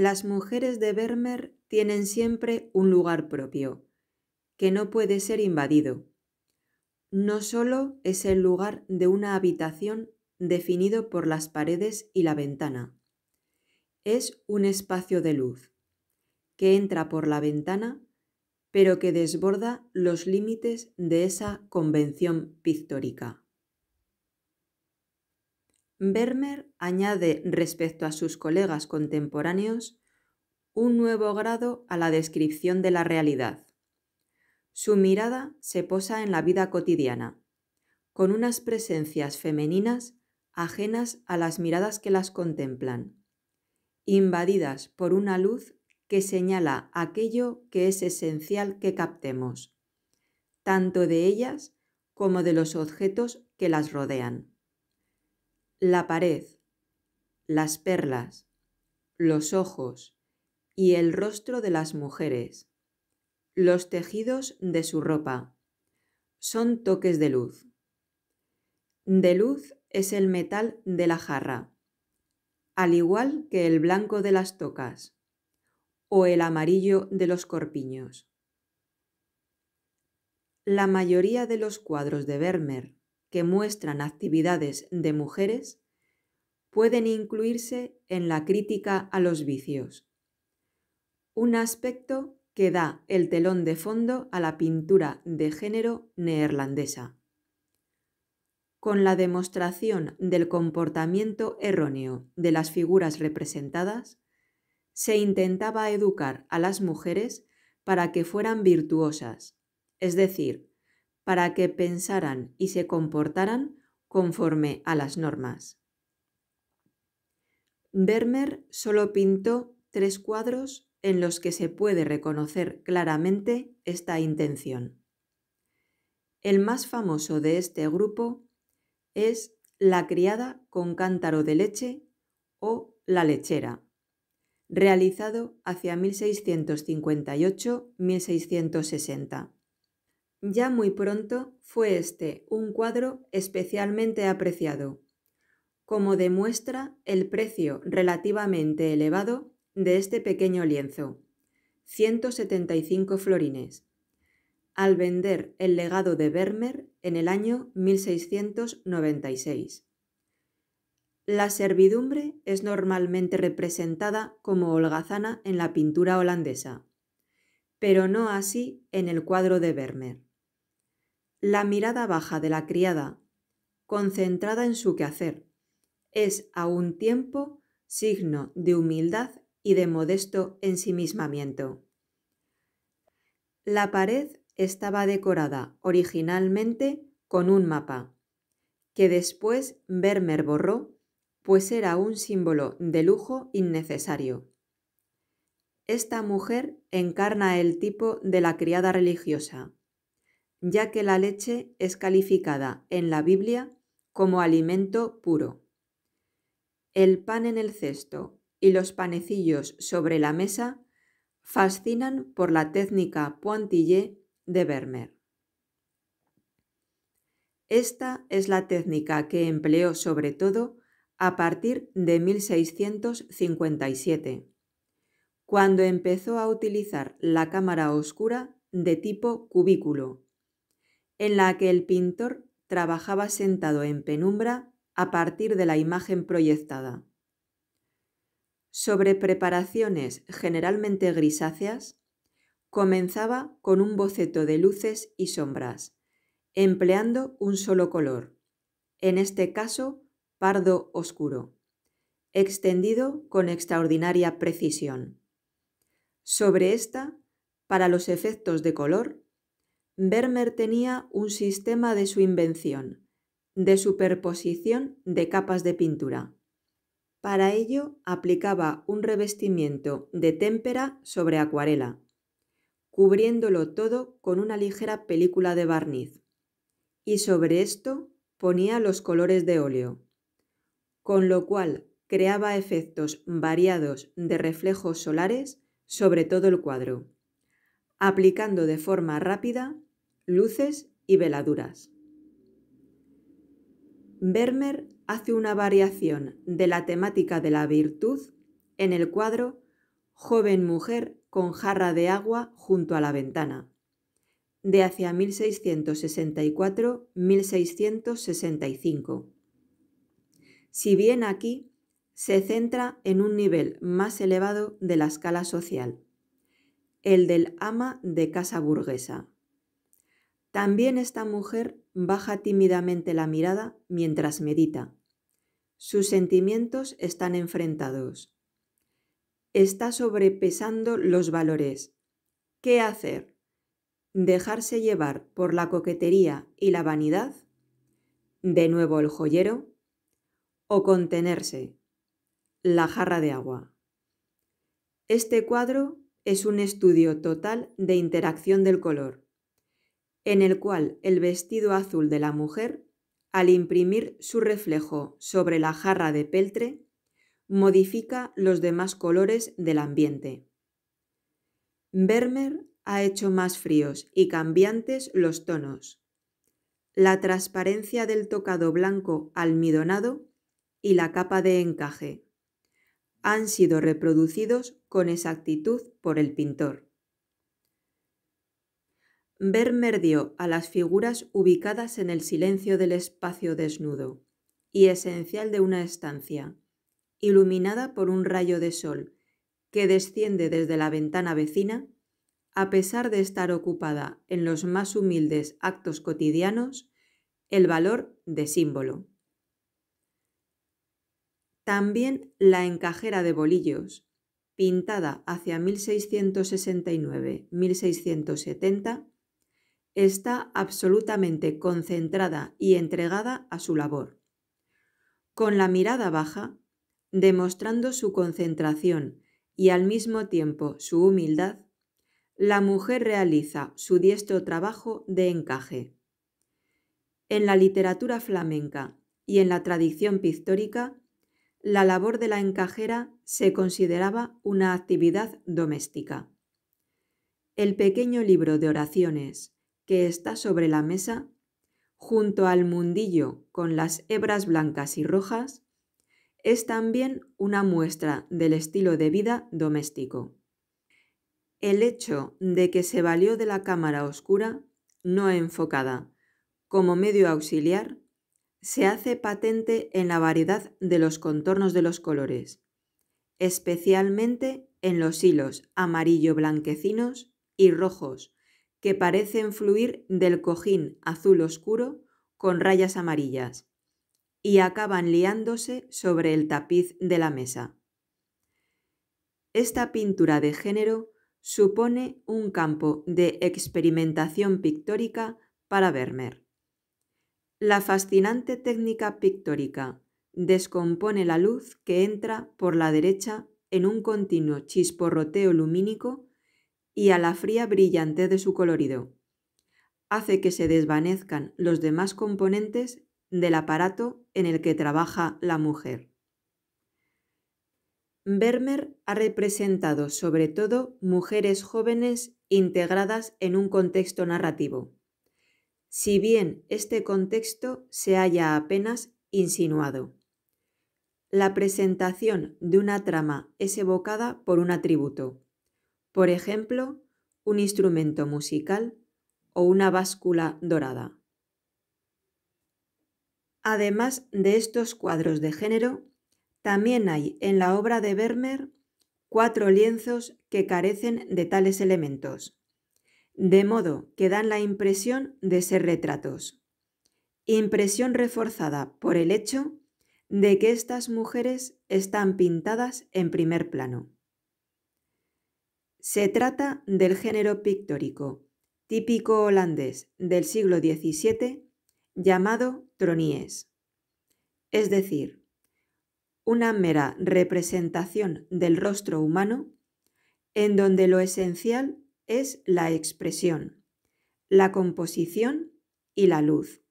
las mujeres de Vermeer tienen siempre un lugar propio, que no puede ser invadido. No solo es el lugar de una habitación definido por las paredes y la ventana. Es un espacio de luz, que entra por la ventana, pero que desborda los límites de esa convención pictórica. Bermer añade respecto a sus colegas contemporáneos un nuevo grado a la descripción de la realidad. Su mirada se posa en la vida cotidiana, con unas presencias femeninas ajenas a las miradas que las contemplan, invadidas por una luz que señala aquello que es esencial que captemos, tanto de ellas como de los objetos que las rodean la pared, las perlas, los ojos y el rostro de las mujeres, los tejidos de su ropa. Son toques de luz. De luz es el metal de la jarra, al igual que el blanco de las tocas o el amarillo de los corpiños. La mayoría de los cuadros de Vermeer que muestran actividades de mujeres pueden incluirse en la crítica a los vicios, un aspecto que da el telón de fondo a la pintura de género neerlandesa. Con la demostración del comportamiento erróneo de las figuras representadas, se intentaba educar a las mujeres para que fueran virtuosas, es decir, para que pensaran y se comportaran conforme a las normas. Vermeer solo pintó tres cuadros en los que se puede reconocer claramente esta intención. El más famoso de este grupo es La criada con cántaro de leche o La lechera, realizado hacia 1658-1660 ya muy pronto fue este un cuadro especialmente apreciado, como demuestra el precio relativamente elevado de este pequeño lienzo, 175 florines, al vender el legado de Vermeer en el año 1696. La servidumbre es normalmente representada como holgazana en la pintura holandesa, pero no así en el cuadro de Vermeer. La mirada baja de la criada, concentrada en su quehacer, es a un tiempo signo de humildad y de modesto ensimismamiento. La pared estaba decorada originalmente con un mapa, que después Vermeer borró, pues era un símbolo de lujo innecesario. Esta mujer encarna el tipo de la criada religiosa, ya que la leche es calificada en la Biblia como alimento puro. El pan en el cesto y los panecillos sobre la mesa fascinan por la técnica Pointillé de Vermeer. Esta es la técnica que empleó sobre todo a partir de 1657, cuando empezó a utilizar la cámara oscura de tipo cubículo en la que el pintor trabajaba sentado en penumbra a partir de la imagen proyectada. Sobre preparaciones generalmente grisáceas, comenzaba con un boceto de luces y sombras, empleando un solo color, en este caso pardo oscuro, extendido con extraordinaria precisión. Sobre esta, para los efectos de color, Bermer tenía un sistema de su invención, de superposición de capas de pintura. Para ello aplicaba un revestimiento de témpera sobre acuarela, cubriéndolo todo con una ligera película de barniz, y sobre esto ponía los colores de óleo, con lo cual creaba efectos variados de reflejos solares sobre todo el cuadro, aplicando de forma rápida luces y veladuras. Vermeer hace una variación de la temática de la virtud en el cuadro Joven mujer con jarra de agua junto a la ventana, de hacia 1664-1665. Si bien aquí se centra en un nivel más elevado de la escala social, el del ama de casa burguesa. También esta mujer baja tímidamente la mirada mientras medita. Sus sentimientos están enfrentados. Está sobrepesando los valores. ¿Qué hacer? ¿Dejarse llevar por la coquetería y la vanidad? ¿De nuevo el joyero? ¿O contenerse? La jarra de agua. Este cuadro es un estudio total de interacción del color en el cual el vestido azul de la mujer, al imprimir su reflejo sobre la jarra de peltre, modifica los demás colores del ambiente. Vermeer ha hecho más fríos y cambiantes los tonos, la transparencia del tocado blanco almidonado y la capa de encaje han sido reproducidos con exactitud por el pintor. Ver dio a las figuras ubicadas en el silencio del espacio desnudo y esencial de una estancia, iluminada por un rayo de sol que desciende desde la ventana vecina, a pesar de estar ocupada en los más humildes actos cotidianos, el valor de símbolo. También la encajera de bolillos, pintada hacia 1669-1670, está absolutamente concentrada y entregada a su labor. Con la mirada baja, demostrando su concentración y al mismo tiempo su humildad, la mujer realiza su diestro trabajo de encaje. En la literatura flamenca y en la tradición pictórica, la labor de la encajera se consideraba una actividad doméstica. El pequeño libro de oraciones que está sobre la mesa, junto al mundillo con las hebras blancas y rojas, es también una muestra del estilo de vida doméstico. El hecho de que se valió de la cámara oscura, no enfocada, como medio auxiliar, se hace patente en la variedad de los contornos de los colores, especialmente en los hilos amarillo-blanquecinos y rojos, que parecen fluir del cojín azul oscuro con rayas amarillas y acaban liándose sobre el tapiz de la mesa. Esta pintura de género supone un campo de experimentación pictórica para Vermeer. La fascinante técnica pictórica descompone la luz que entra por la derecha en un continuo chisporroteo lumínico y a la fría brillantez de su colorido. Hace que se desvanezcan los demás componentes del aparato en el que trabaja la mujer. Bermer ha representado sobre todo mujeres jóvenes integradas en un contexto narrativo, si bien este contexto se haya apenas insinuado. La presentación de una trama es evocada por un atributo, por ejemplo, un instrumento musical o una báscula dorada. Además de estos cuadros de género, también hay en la obra de Vermeer cuatro lienzos que carecen de tales elementos, de modo que dan la impresión de ser retratos. Impresión reforzada por el hecho de que estas mujeres están pintadas en primer plano. Se trata del género pictórico, típico holandés del siglo XVII, llamado tronies, es decir, una mera representación del rostro humano en donde lo esencial es la expresión, la composición y la luz,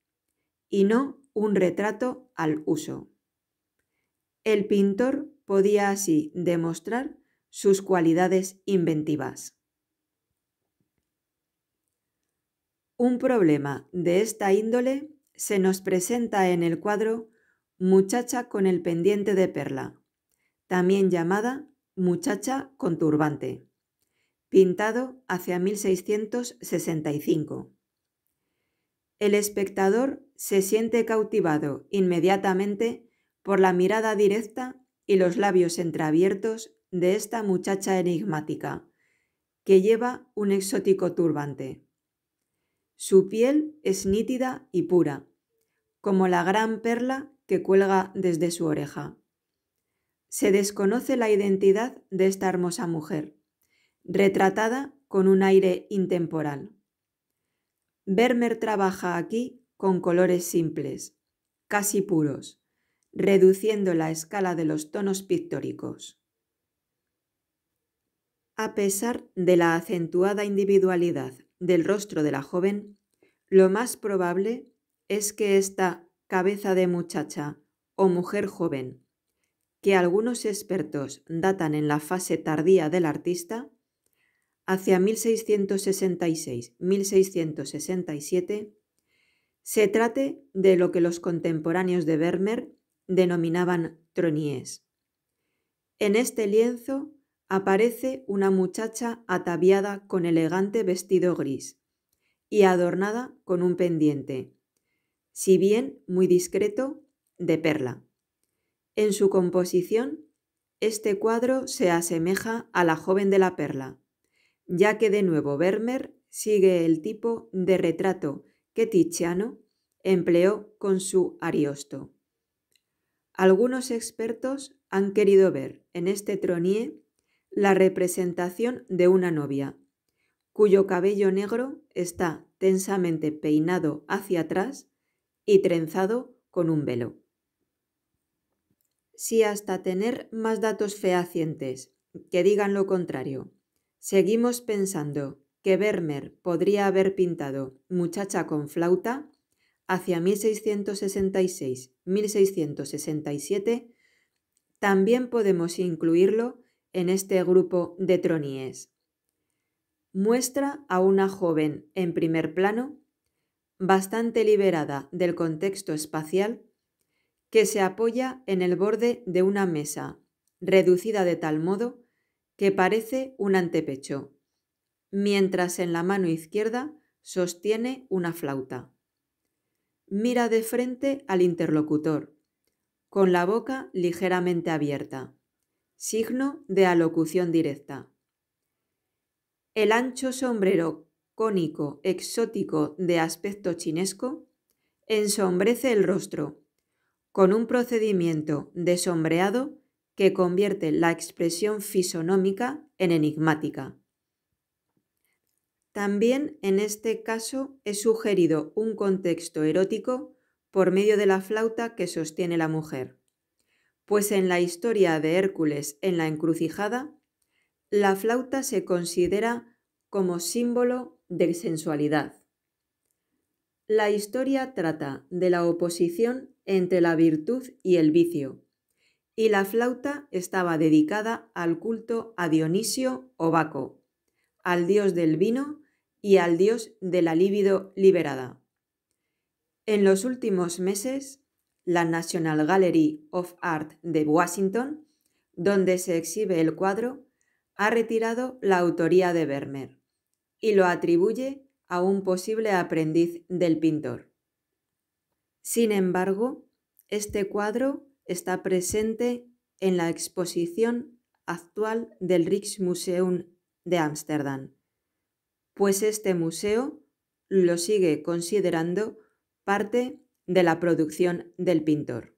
y no un retrato al uso. El pintor podía así demostrar sus cualidades inventivas. Un problema de esta índole se nos presenta en el cuadro Muchacha con el pendiente de perla, también llamada Muchacha con turbante, pintado hacia 1665. El espectador se siente cautivado inmediatamente por la mirada directa y los labios entreabiertos de esta muchacha enigmática, que lleva un exótico turbante. Su piel es nítida y pura, como la gran perla que cuelga desde su oreja. Se desconoce la identidad de esta hermosa mujer, retratada con un aire intemporal. Vermeer trabaja aquí con colores simples, casi puros, reduciendo la escala de los tonos pictóricos. A pesar de la acentuada individualidad del rostro de la joven, lo más probable es que esta cabeza de muchacha o mujer joven, que algunos expertos datan en la fase tardía del artista, hacia 1666-1667, se trate de lo que los contemporáneos de Vermeer denominaban tronies. En este lienzo aparece una muchacha ataviada con elegante vestido gris y adornada con un pendiente, si bien muy discreto, de perla. En su composición, este cuadro se asemeja a la joven de la perla, ya que de nuevo Vermeer sigue el tipo de retrato que Tiziano empleó con su Ariosto. Algunos expertos han querido ver en este tronier la representación de una novia, cuyo cabello negro está tensamente peinado hacia atrás y trenzado con un velo. Si hasta tener más datos fehacientes que digan lo contrario, seguimos pensando que Vermeer podría haber pintado Muchacha con flauta, hacia 1666-1667, también podemos incluirlo en este grupo de troníes. Muestra a una joven en primer plano, bastante liberada del contexto espacial, que se apoya en el borde de una mesa, reducida de tal modo que parece un antepecho, mientras en la mano izquierda sostiene una flauta. Mira de frente al interlocutor, con la boca ligeramente abierta signo de alocución directa. El ancho sombrero cónico exótico de aspecto chinesco ensombrece el rostro, con un procedimiento de sombreado que convierte la expresión fisonómica en enigmática. También en este caso es sugerido un contexto erótico por medio de la flauta que sostiene la mujer pues en la historia de Hércules en la encrucijada, la flauta se considera como símbolo de sensualidad. La historia trata de la oposición entre la virtud y el vicio, y la flauta estaba dedicada al culto a Dionisio o Baco, al dios del vino y al dios de la libido liberada. En los últimos meses, la National Gallery of Art de Washington, donde se exhibe el cuadro, ha retirado la autoría de Vermeer y lo atribuye a un posible aprendiz del pintor. Sin embargo, este cuadro está presente en la exposición actual del Rijksmuseum de Ámsterdam, pues este museo lo sigue considerando parte de la producción del pintor.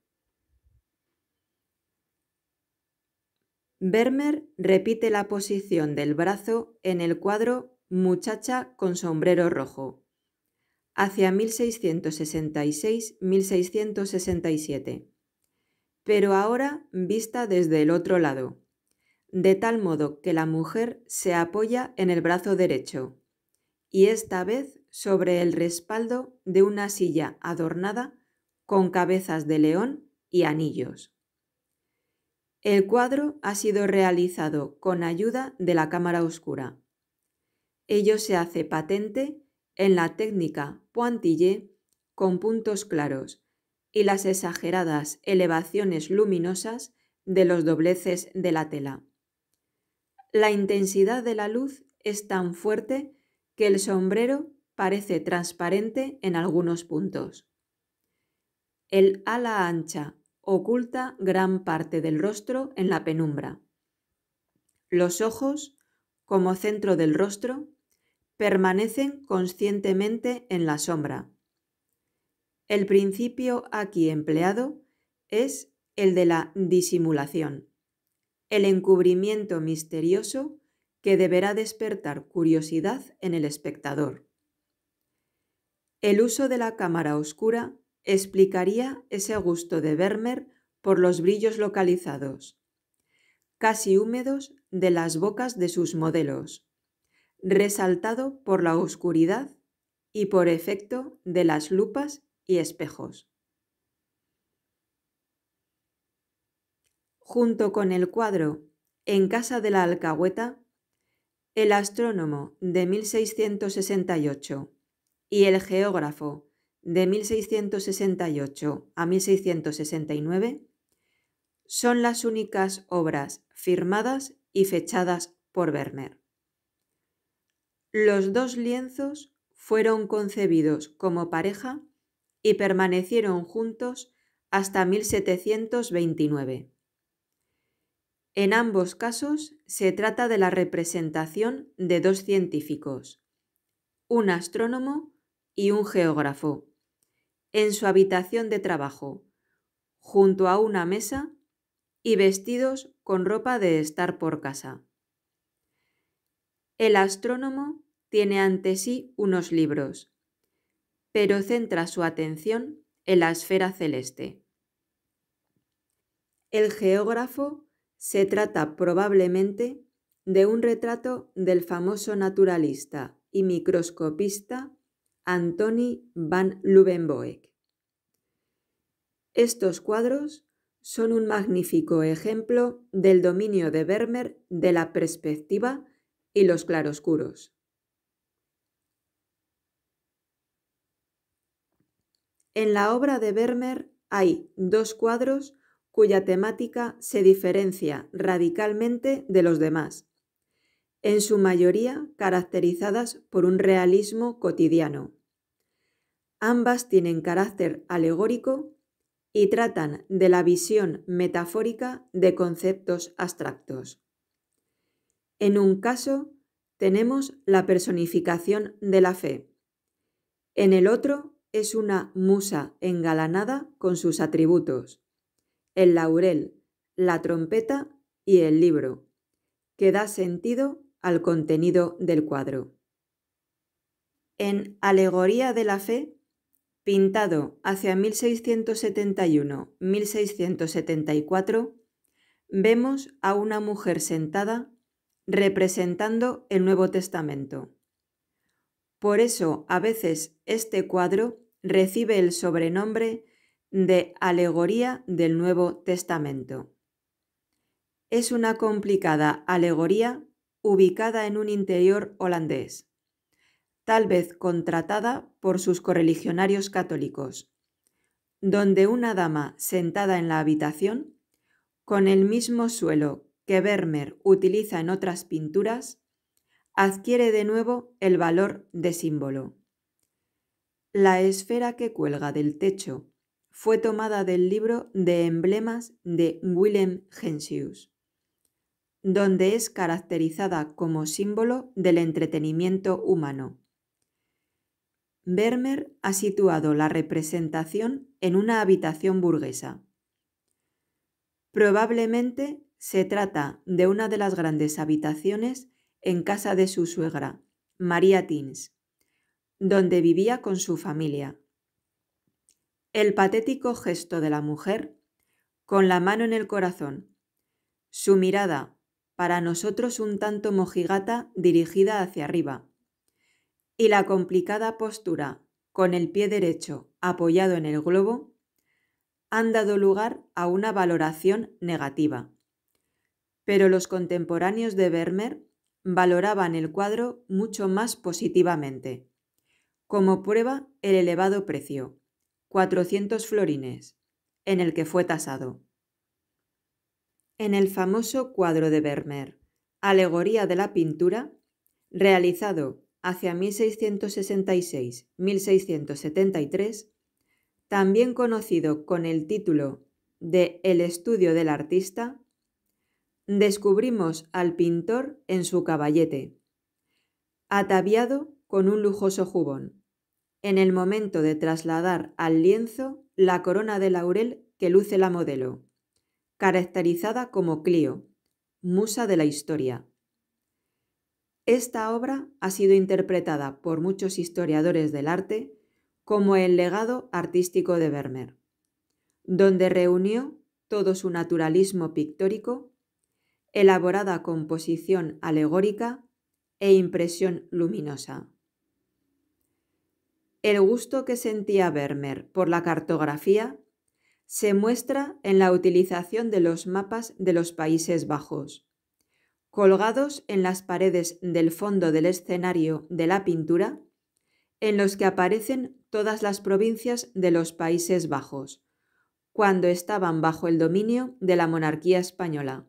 Vermeer repite la posición del brazo en el cuadro Muchacha con sombrero rojo, hacia 1666-1667, pero ahora vista desde el otro lado, de tal modo que la mujer se apoya en el brazo derecho, y esta vez sobre el respaldo de una silla adornada con cabezas de león y anillos. El cuadro ha sido realizado con ayuda de la cámara oscura. Ello se hace patente en la técnica Pointillé con puntos claros y las exageradas elevaciones luminosas de los dobleces de la tela. La intensidad de la luz es tan fuerte que el sombrero parece transparente en algunos puntos. El ala ancha oculta gran parte del rostro en la penumbra. Los ojos, como centro del rostro, permanecen conscientemente en la sombra. El principio aquí empleado es el de la disimulación, el encubrimiento misterioso que deberá despertar curiosidad en el espectador. El uso de la cámara oscura explicaría ese gusto de Vermeer por los brillos localizados, casi húmedos de las bocas de sus modelos, resaltado por la oscuridad y por efecto de las lupas y espejos. Junto con el cuadro En casa de la alcahueta, el astrónomo de 1668 y El geógrafo de 1668 a 1669 son las únicas obras firmadas y fechadas por Werner. Los dos lienzos fueron concebidos como pareja y permanecieron juntos hasta 1729. En ambos casos se trata de la representación de dos científicos, un astrónomo y un geógrafo, en su habitación de trabajo, junto a una mesa y vestidos con ropa de estar por casa. El astrónomo tiene ante sí unos libros, pero centra su atención en la esfera celeste. El geógrafo se trata probablemente de un retrato del famoso naturalista y microscopista Antoni van Leeuwenhoek. Estos cuadros son un magnífico ejemplo del dominio de Vermeer de la perspectiva y los claroscuros. En la obra de Vermeer hay dos cuadros cuya temática se diferencia radicalmente de los demás en su mayoría caracterizadas por un realismo cotidiano. Ambas tienen carácter alegórico y tratan de la visión metafórica de conceptos abstractos. En un caso, tenemos la personificación de la fe. En el otro, es una musa engalanada con sus atributos, el laurel, la trompeta y el libro, que da sentido al contenido del cuadro. En Alegoría de la Fe, pintado hacia 1671-1674, vemos a una mujer sentada representando el Nuevo Testamento. Por eso a veces este cuadro recibe el sobrenombre de Alegoría del Nuevo Testamento. Es una complicada alegoría ubicada en un interior holandés, tal vez contratada por sus correligionarios católicos, donde una dama sentada en la habitación, con el mismo suelo que Vermeer utiliza en otras pinturas, adquiere de nuevo el valor de símbolo. La esfera que cuelga del techo fue tomada del libro de emblemas de Willem Gensius donde es caracterizada como símbolo del entretenimiento humano. Bermer ha situado la representación en una habitación burguesa. Probablemente se trata de una de las grandes habitaciones en casa de su suegra, María Tins, donde vivía con su familia. El patético gesto de la mujer, con la mano en el corazón, su mirada para nosotros un tanto mojigata dirigida hacia arriba, y la complicada postura, con el pie derecho apoyado en el globo, han dado lugar a una valoración negativa. Pero los contemporáneos de Vermeer valoraban el cuadro mucho más positivamente. Como prueba, el elevado precio, 400 florines, en el que fue tasado en el famoso cuadro de Vermeer, Alegoría de la Pintura, realizado hacia 1666-1673, también conocido con el título de El estudio del artista, descubrimos al pintor en su caballete, ataviado con un lujoso jubón, en el momento de trasladar al lienzo la corona de laurel que luce la modelo, caracterizada como Clio, musa de la historia. Esta obra ha sido interpretada por muchos historiadores del arte como el legado artístico de Vermeer, donde reunió todo su naturalismo pictórico, elaborada composición alegórica e impresión luminosa. El gusto que sentía Vermeer por la cartografía se muestra en la utilización de los mapas de los Países Bajos. Colgados en las paredes del fondo del escenario de la pintura, en los que aparecen todas las provincias de los Países Bajos, cuando estaban bajo el dominio de la monarquía española,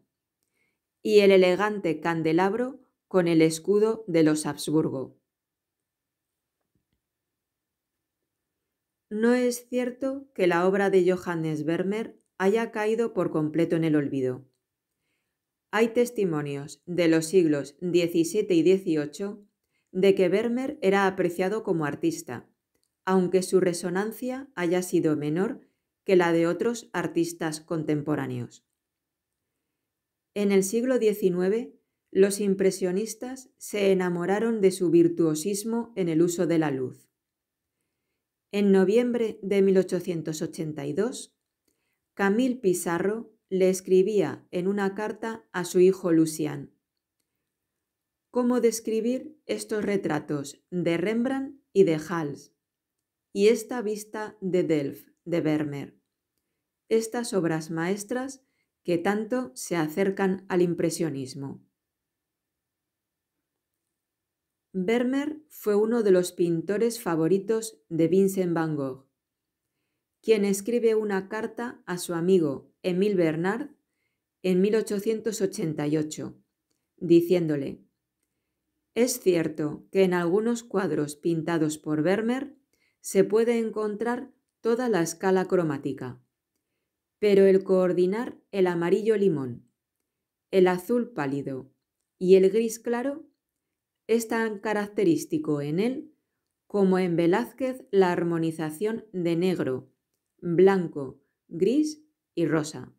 y el elegante candelabro con el escudo de los Habsburgo. No es cierto que la obra de Johannes Vermeer haya caído por completo en el olvido. Hay testimonios de los siglos XVII y XVIII de que Vermeer era apreciado como artista, aunque su resonancia haya sido menor que la de otros artistas contemporáneos. En el siglo XIX, los impresionistas se enamoraron de su virtuosismo en el uso de la luz. En noviembre de 1882, Camille Pizarro le escribía en una carta a su hijo Lucian. ¿Cómo describir estos retratos de Rembrandt y de Hals? Y esta vista de Delft, de Vermeer. Estas obras maestras que tanto se acercan al impresionismo. Vermeer fue uno de los pintores favoritos de Vincent van Gogh, quien escribe una carta a su amigo Émile Bernard en 1888, diciéndole, Es cierto que en algunos cuadros pintados por Vermeer se puede encontrar toda la escala cromática, pero el coordinar el amarillo limón, el azul pálido y el gris claro es tan característico en él como en Velázquez la armonización de negro, blanco, gris y rosa.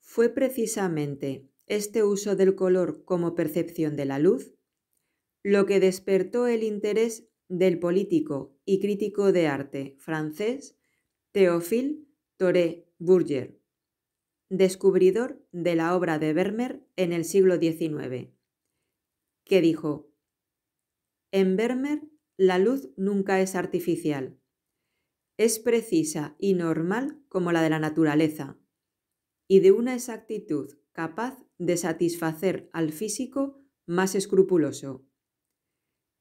Fue precisamente este uso del color como percepción de la luz lo que despertó el interés del político y crítico de arte francés Théophile Toré burger descubridor de la obra de Vermeer en el siglo XIX que dijo, En Vermeer la luz nunca es artificial, es precisa y normal como la de la naturaleza, y de una exactitud capaz de satisfacer al físico más escrupuloso.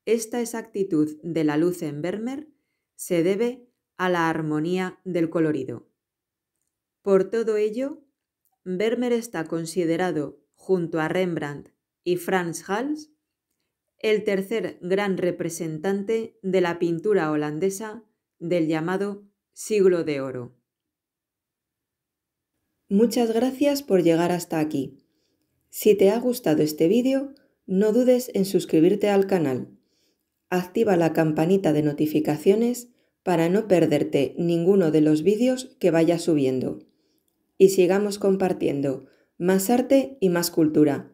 Esta exactitud de la luz en Vermeer se debe a la armonía del colorido. Por todo ello, Vermeer está considerado, junto a Rembrandt y Frans Hals, el tercer gran representante de la pintura holandesa del llamado siglo de oro. Muchas gracias por llegar hasta aquí. Si te ha gustado este vídeo, no dudes en suscribirte al canal. Activa la campanita de notificaciones para no perderte ninguno de los vídeos que vaya subiendo. Y sigamos compartiendo más arte y más cultura.